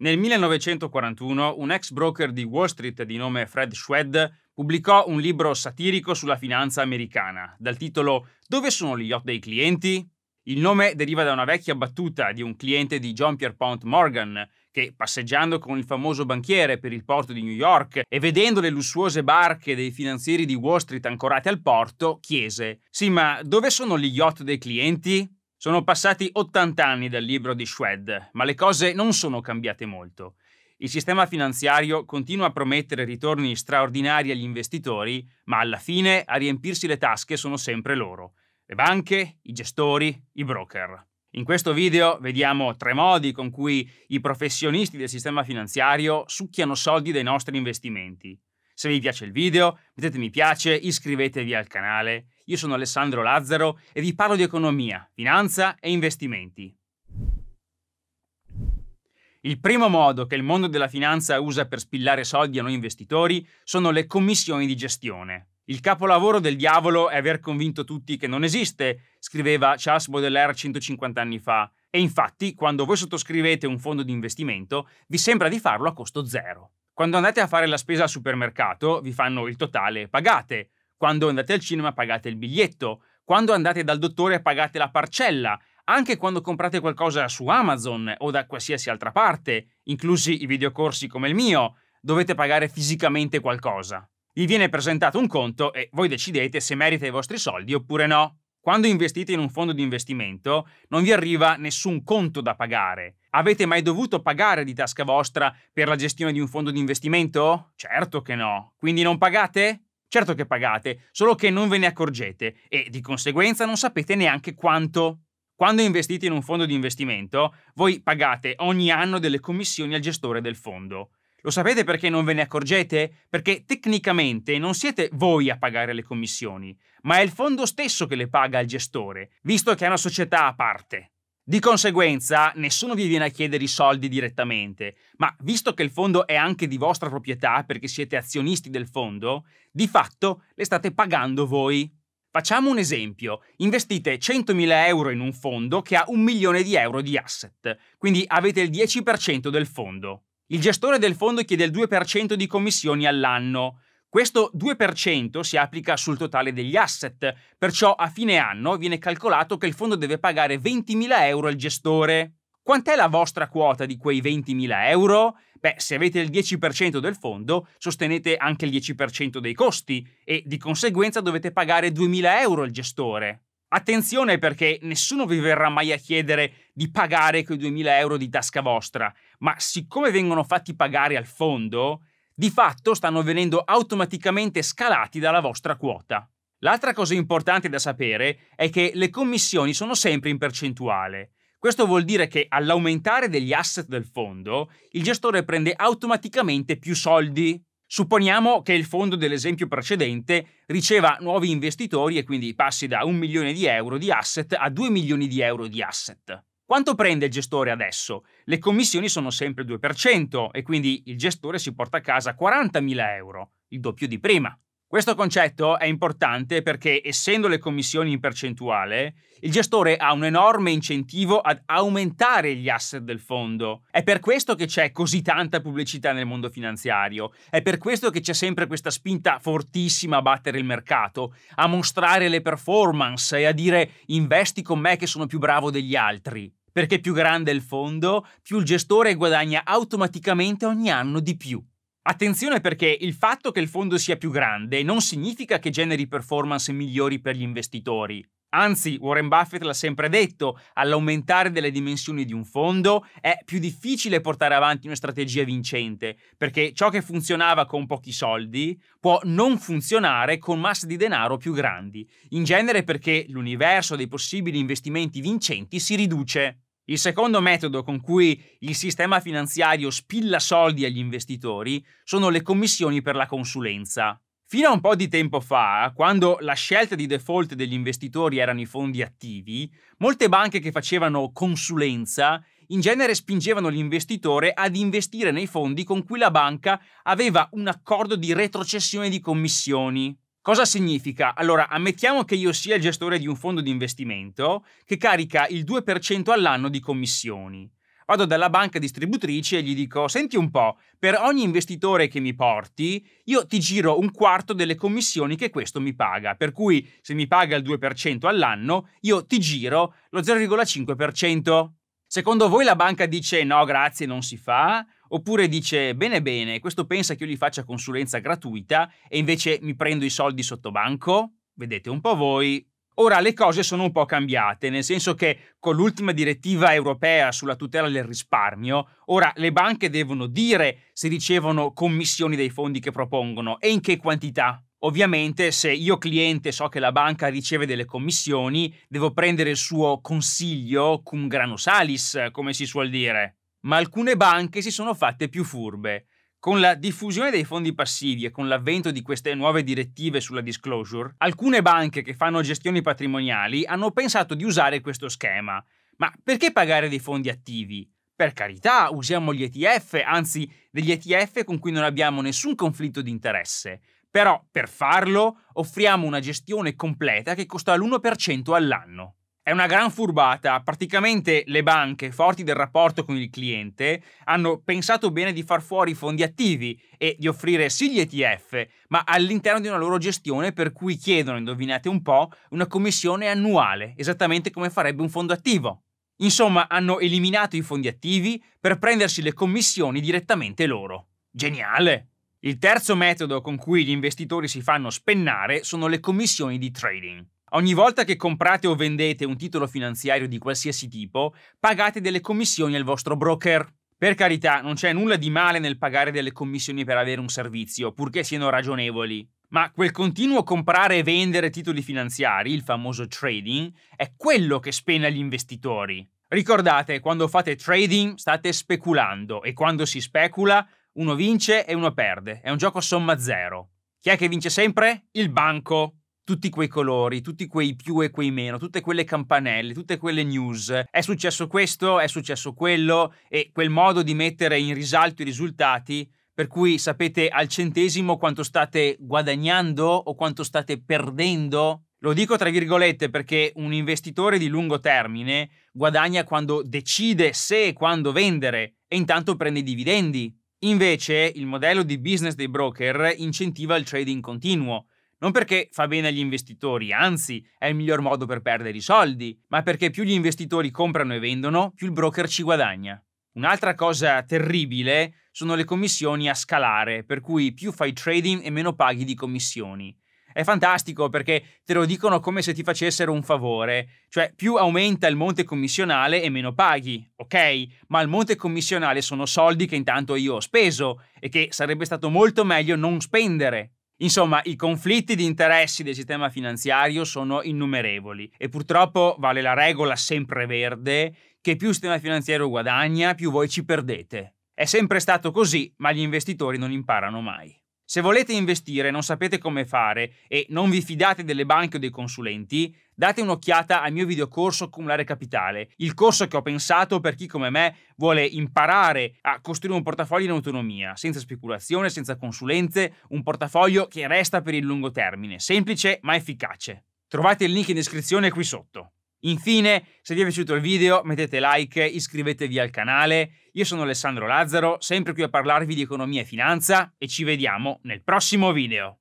Nel 1941 un ex broker di Wall Street di nome Fred Schwed pubblicò un libro satirico sulla finanza americana dal titolo Dove sono gli yacht dei clienti? Il nome deriva da una vecchia battuta di un cliente di John Pierpont Morgan che, passeggiando con il famoso banchiere per il porto di New York e vedendo le lussuose barche dei finanzieri di Wall Street ancorate al porto, chiese: Sì, ma dove sono gli yacht dei clienti? Sono passati 80 anni dal libro di Schwed, ma le cose non sono cambiate molto. Il sistema finanziario continua a promettere ritorni straordinari agli investitori, ma alla fine a riempirsi le tasche sono sempre loro. Le banche, i gestori, i broker. In questo video vediamo tre modi con cui i professionisti del sistema finanziario succhiano soldi dai nostri investimenti. Se vi piace il video, mettete mi piace, iscrivetevi al canale. Io sono Alessandro Lazzaro e vi parlo di economia, finanza e investimenti. Il primo modo che il mondo della finanza usa per spillare soldi a noi investitori sono le commissioni di gestione. Il capolavoro del diavolo è aver convinto tutti che non esiste, scriveva Charles Baudelaire 150 anni fa, e infatti quando voi sottoscrivete un fondo di investimento vi sembra di farlo a costo zero. Quando andate a fare la spesa al supermercato vi fanno il totale, e pagate. Quando andate al cinema pagate il biglietto. Quando andate dal dottore pagate la parcella. Anche quando comprate qualcosa su Amazon o da qualsiasi altra parte, inclusi i videocorsi come il mio, dovete pagare fisicamente qualcosa. Vi viene presentato un conto e voi decidete se merita i vostri soldi oppure no. Quando investite in un fondo di investimento non vi arriva nessun conto da pagare, Avete mai dovuto pagare di tasca vostra per la gestione di un fondo di investimento? Certo che no. Quindi non pagate? Certo che pagate, solo che non ve ne accorgete e di conseguenza non sapete neanche quanto. Quando investite in un fondo di investimento, voi pagate ogni anno delle commissioni al gestore del fondo. Lo sapete perché non ve ne accorgete? Perché tecnicamente non siete voi a pagare le commissioni, ma è il fondo stesso che le paga al gestore, visto che è una società a parte. Di conseguenza, nessuno vi viene a chiedere i soldi direttamente, ma visto che il fondo è anche di vostra proprietà perché siete azionisti del fondo, di fatto le state pagando voi. Facciamo un esempio. Investite 100.000 euro in un fondo che ha un milione di euro di asset, quindi avete il 10% del fondo. Il gestore del fondo chiede il 2% di commissioni all'anno. Questo 2% si applica sul totale degli asset, perciò a fine anno viene calcolato che il fondo deve pagare 20.000 euro al gestore. Quant'è la vostra quota di quei 20.000 euro? Beh, se avete il 10% del fondo, sostenete anche il 10% dei costi e di conseguenza dovete pagare 2.000 euro al gestore. Attenzione perché nessuno vi verrà mai a chiedere di pagare quei 2.000 euro di tasca vostra, ma siccome vengono fatti pagare al fondo, di fatto stanno venendo automaticamente scalati dalla vostra quota. L'altra cosa importante da sapere è che le commissioni sono sempre in percentuale. Questo vuol dire che all'aumentare degli asset del fondo, il gestore prende automaticamente più soldi. Supponiamo che il fondo dell'esempio precedente riceva nuovi investitori e quindi passi da 1 milione di euro di asset a 2 milioni di euro di asset. Quanto prende il gestore adesso? Le commissioni sono sempre 2% e quindi il gestore si porta a casa 40.000 euro, il doppio di prima. Questo concetto è importante perché, essendo le commissioni in percentuale, il gestore ha un enorme incentivo ad aumentare gli asset del fondo. È per questo che c'è così tanta pubblicità nel mondo finanziario, è per questo che c'è sempre questa spinta fortissima a battere il mercato, a mostrare le performance e a dire investi con me che sono più bravo degli altri perché più grande è il fondo, più il gestore guadagna automaticamente ogni anno di più. Attenzione perché il fatto che il fondo sia più grande non significa che generi performance migliori per gli investitori. Anzi, Warren Buffett l'ha sempre detto, all'aumentare delle dimensioni di un fondo è più difficile portare avanti una strategia vincente, perché ciò che funzionava con pochi soldi può non funzionare con masse di denaro più grandi, in genere perché l'universo dei possibili investimenti vincenti si riduce. Il secondo metodo con cui il sistema finanziario spilla soldi agli investitori sono le commissioni per la consulenza. Fino a un po' di tempo fa, quando la scelta di default degli investitori erano i fondi attivi, molte banche che facevano consulenza in genere spingevano l'investitore ad investire nei fondi con cui la banca aveva un accordo di retrocessione di commissioni. Cosa significa? Allora, ammettiamo che io sia il gestore di un fondo di investimento che carica il 2% all'anno di commissioni. Vado dalla banca distributrice e gli dico, senti un po', per ogni investitore che mi porti, io ti giro un quarto delle commissioni che questo mi paga. Per cui se mi paga il 2% all'anno, io ti giro lo 0,5%. Secondo voi la banca dice no, grazie, non si fa? Oppure dice bene bene, questo pensa che io gli faccia consulenza gratuita e invece mi prendo i soldi sotto banco? Vedete un po' voi. Ora le cose sono un po' cambiate, nel senso che con l'ultima direttiva europea sulla tutela del risparmio, ora le banche devono dire se ricevono commissioni dei fondi che propongono e in che quantità. Ovviamente se io cliente so che la banca riceve delle commissioni, devo prendere il suo consiglio cum grano salis, come si suol dire. Ma alcune banche si sono fatte più furbe. Con la diffusione dei fondi passivi e con l'avvento di queste nuove direttive sulla disclosure, alcune banche che fanno gestioni patrimoniali hanno pensato di usare questo schema. Ma perché pagare dei fondi attivi? Per carità, usiamo gli ETF, anzi degli ETF con cui non abbiamo nessun conflitto di interesse. Però per farlo offriamo una gestione completa che costa l'1% all'anno. È una gran furbata, praticamente le banche, forti del rapporto con il cliente, hanno pensato bene di far fuori i fondi attivi e di offrire sì gli ETF, ma all'interno di una loro gestione per cui chiedono, indovinate un po', una commissione annuale, esattamente come farebbe un fondo attivo. Insomma, hanno eliminato i fondi attivi per prendersi le commissioni direttamente loro. Geniale! Il terzo metodo con cui gli investitori si fanno spennare sono le commissioni di trading. Ogni volta che comprate o vendete un titolo finanziario di qualsiasi tipo, pagate delle commissioni al vostro broker. Per carità, non c'è nulla di male nel pagare delle commissioni per avere un servizio, purché siano ragionevoli. Ma quel continuo comprare e vendere titoli finanziari, il famoso trading, è quello che spena gli investitori. Ricordate, quando fate trading state speculando e quando si specula uno vince e uno perde. È un gioco somma zero. Chi è che vince sempre? Il banco tutti quei colori, tutti quei più e quei meno, tutte quelle campanelle, tutte quelle news. È successo questo, è successo quello e quel modo di mettere in risalto i risultati per cui sapete al centesimo quanto state guadagnando o quanto state perdendo. Lo dico tra virgolette perché un investitore di lungo termine guadagna quando decide se e quando vendere e intanto prende i dividendi. Invece il modello di business dei broker incentiva il trading continuo, non perché fa bene agli investitori, anzi è il miglior modo per perdere i soldi, ma perché più gli investitori comprano e vendono, più il broker ci guadagna. Un'altra cosa terribile sono le commissioni a scalare, per cui più fai trading e meno paghi di commissioni. È fantastico perché te lo dicono come se ti facessero un favore, cioè più aumenta il monte commissionale e meno paghi, ok? Ma il monte commissionale sono soldi che intanto io ho speso e che sarebbe stato molto meglio non spendere. Insomma, i conflitti di interessi del sistema finanziario sono innumerevoli e purtroppo vale la regola sempre verde che più il sistema finanziario guadagna, più voi ci perdete. È sempre stato così, ma gli investitori non imparano mai. Se volete investire, non sapete come fare e non vi fidate delle banche o dei consulenti, date un'occhiata al mio videocorso Accumulare Capitale, il corso che ho pensato per chi come me vuole imparare a costruire un portafoglio in autonomia, senza speculazione, senza consulenze, un portafoglio che resta per il lungo termine, semplice ma efficace. Trovate il link in descrizione qui sotto. Infine, se vi è piaciuto il video mettete like, iscrivetevi al canale, io sono Alessandro Lazzaro, sempre qui a parlarvi di economia e finanza e ci vediamo nel prossimo video.